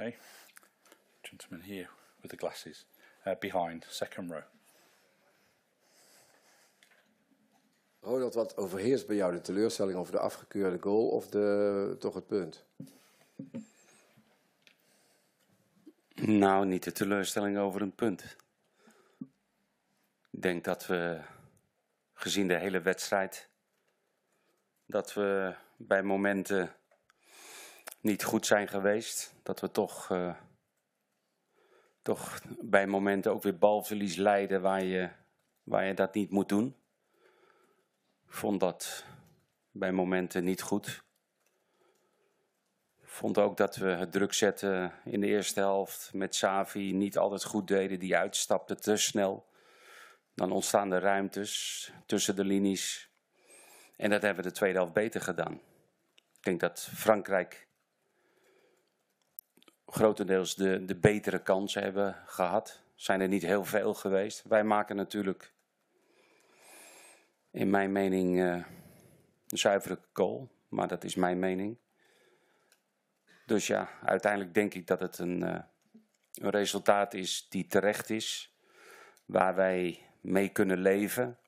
Oké, gentleman here with the glasses, uh, behind, second row. Ronald, oh, wat overheerst bij jou de teleurstelling over de afgekeurde goal of de, toch het punt? Nou, niet de teleurstelling over een punt. Ik denk dat we, gezien de hele wedstrijd, dat we bij momenten niet goed zijn geweest. Dat we toch, eh, toch bij momenten ook weer balverlies leiden waar je, waar je dat niet moet doen. Ik vond dat bij momenten niet goed. Ik vond ook dat we het druk zetten in de eerste helft met Savi niet altijd goed deden. Die uitstapte te snel. Dan ontstaan de ruimtes tussen de linies. En dat hebben we de tweede helft beter gedaan. Ik denk dat Frankrijk grotendeels de, de betere kansen hebben gehad. Zijn er niet heel veel geweest. Wij maken natuurlijk, in mijn mening, uh, een zuivere kool. Maar dat is mijn mening. Dus ja, uiteindelijk denk ik dat het een, eh, een resultaat is die terecht is. Waar wij mee kunnen leven.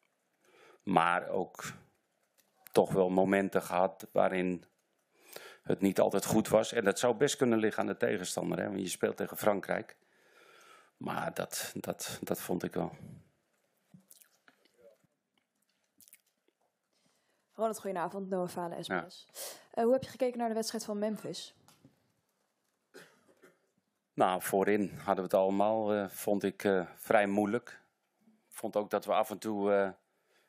Maar ook toch wel momenten gehad waarin het niet altijd goed was. En dat zou best kunnen liggen aan de tegenstander, hè? want je speelt tegen Frankrijk. Maar dat, dat, dat vond ik wel. Ronald, goedenavond. Noah Falen, SBS. Eh, hoe heb je gekeken naar de wedstrijd van Memphis? Nou, voorin hadden we het allemaal, eh, vond ik eh, vrij moeilijk. vond ook dat we af en toe,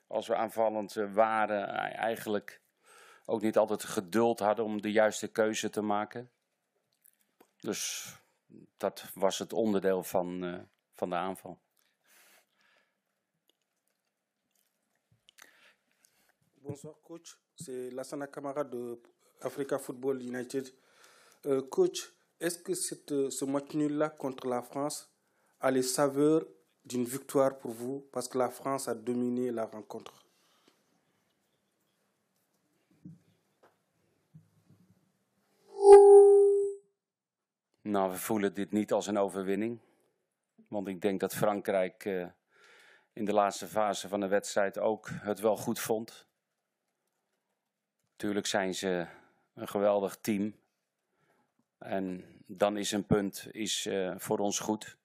als we aanvallend waren, eigenlijk ook niet altijd geduld hadden om de juiste keuze te maken. Dus dat was het onderdeel van, uh, van de aanval. Bonsoir coach, c'est Lassana Camara de Africa Football United. Euh, coach, est-ce que cette, ce match nul-là contre la France a les saveurs d'une victoire pour vous parce que la France a dominé la rencontre Nou, we voelen dit niet als een overwinning. Want ik denk dat Frankrijk eh, in de laatste fase van de wedstrijd ook het wel goed vond. Natuurlijk zijn ze een geweldig team. En dan is een punt is, eh, voor ons goed.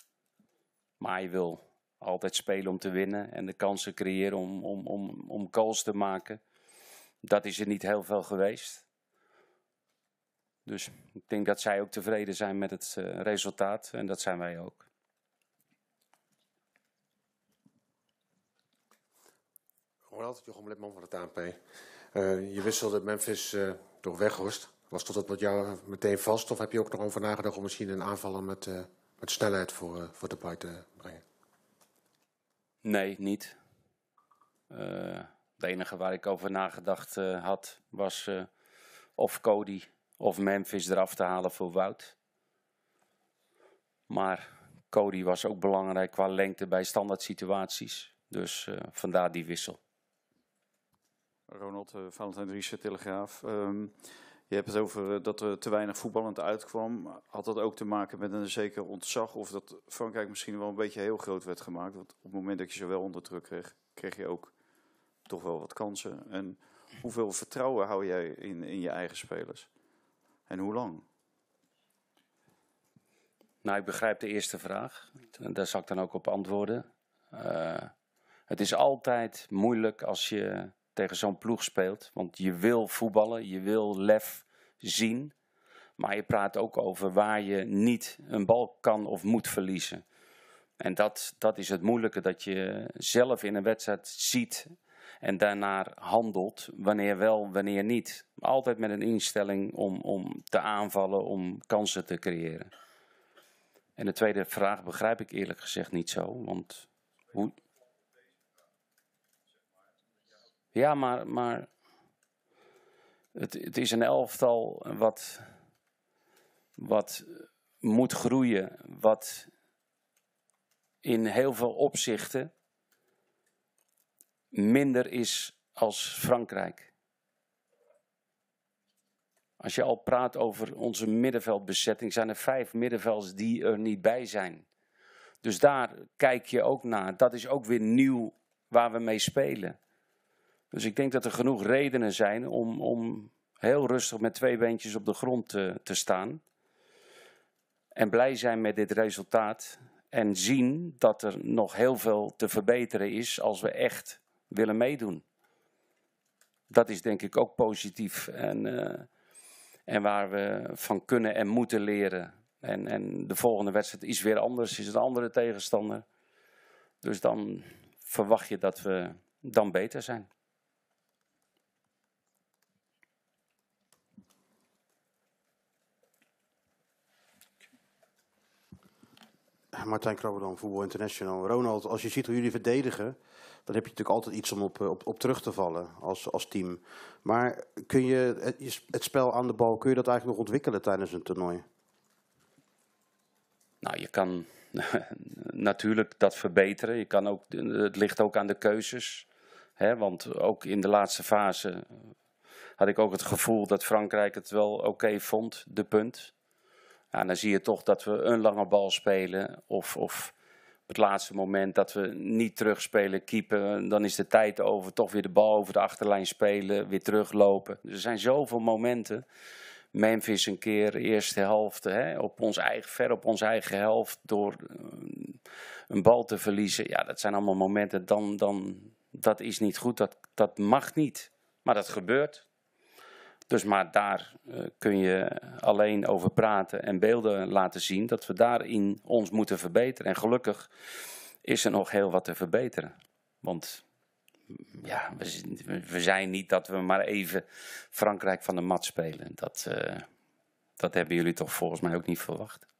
Maar je wil altijd spelen om te winnen en de kansen creëren om, om, om, om goals te maken. Dat is er niet heel veel geweest. Dus ik denk dat zij ook tevreden zijn met het eh, resultaat en dat zijn wij ook. Ronald, Jochem Lipman van het ANP. Uh, eh, je wisselde Memphis uh, door Weghorst. Was dat met jou meteen vast of heb je ook nog over nagedacht om misschien een aanvaller met, met snelheid voor, voor de buiten te brengen? Nee, niet. het enige waar ik over nagedacht had was of Cody of Memphis eraf te halen voor Wout. Maar Cody was ook belangrijk qua lengte bij standaard situaties. Dus eh, vandaar die wissel. Ronald, uh, Valentijn Telegraaf. Ehm, je hebt het over eh, dat er te weinig voetballend uitkwam. Had dat ook te maken met een zeker ontzag? Of dat Frankrijk misschien wel een beetje heel groot werd gemaakt? Want op het moment dat je ze wel onder druk kreeg, kreeg je ook toch wel wat kansen. En hoeveel vertrouwen hou jij in, in je eigen spelers? En hoe lang? Nou, ik begrijp de eerste vraag. Daar zal ik dan ook op antwoorden. Eh, het is altijd moeilijk als je tegen zo'n ploeg speelt. Want je wil voetballen, je wil lef zien. Maar je praat ook over waar je niet een bal kan of moet verliezen. En dat, dat is het moeilijke, dat je zelf in een wedstrijd ziet en daarnaar handelt wanneer wel, wanneer niet. Altijd met een instelling om, om te aanvallen, om kansen te creëren. En de tweede vraag begrijp ik eerlijk gezegd niet zo, want hoe... Ja, maar, maar het, het is een elftal wat, wat moet groeien, wat in heel veel opzichten minder is als Frankrijk. Als je al praat over onze middenveldbezetting, zijn er vijf middenvelds die er niet bij zijn. Dus daar kijk je ook naar. Dat is ook weer nieuw waar we mee spelen. Dus ik denk dat er genoeg redenen zijn om, om heel rustig met twee beentjes op de grond te, te staan. En blij zijn met dit resultaat. En zien dat er nog heel veel te verbeteren is als we echt willen meedoen. Dat is denk ik ook positief en, eh, en waar we van kunnen en moeten leren. En, en de volgende wedstrijd is weer anders, is een andere tegenstander. Dus dan verwacht je dat we dan beter zijn. Martijn dan Voetbal International. Ronald, als je ziet hoe jullie verdedigen, dan heb je natuurlijk altijd iets om op, eh, op, terug te vallen als, als team. Maar kun je het, het, spel aan de bal, kun je dat eigenlijk nog ontwikkelen tijdens een toernooi? Nou, je kan natuurlijk dat verbeteren. Je kan ook, het ligt ook aan de keuzes. Hè? Want ook in de laatste fase had ik ook het gevoel dat Frankrijk het wel oké vond, de punt dan zie je toch dat we een lange bal spelen of, of op het laatste moment dat we niet terugspelen, keeper, Dan is de tijd over, toch weer de bal over de achterlijn spelen, weer teruglopen. Dus er zijn zoveel momenten. Memphis een keer, eerste helft, hè, op ons eigen, ver op onze eigen helft, door eh, een bal te verliezen. Ja, dat zijn allemaal momenten, dan, dan, dat is niet goed, dat, dat mag niet. Maar dat gebeurt. Dus maar daar eh, kun je alleen over praten en beelden laten zien dat we daarin ons moeten verbeteren. En gelukkig is er nog heel wat te verbeteren. Want mm, ja, we, zijn niet dat we maar even Frankrijk van de mat spelen. Dat, eh, dat hebben jullie toch volgens mij ook niet verwacht.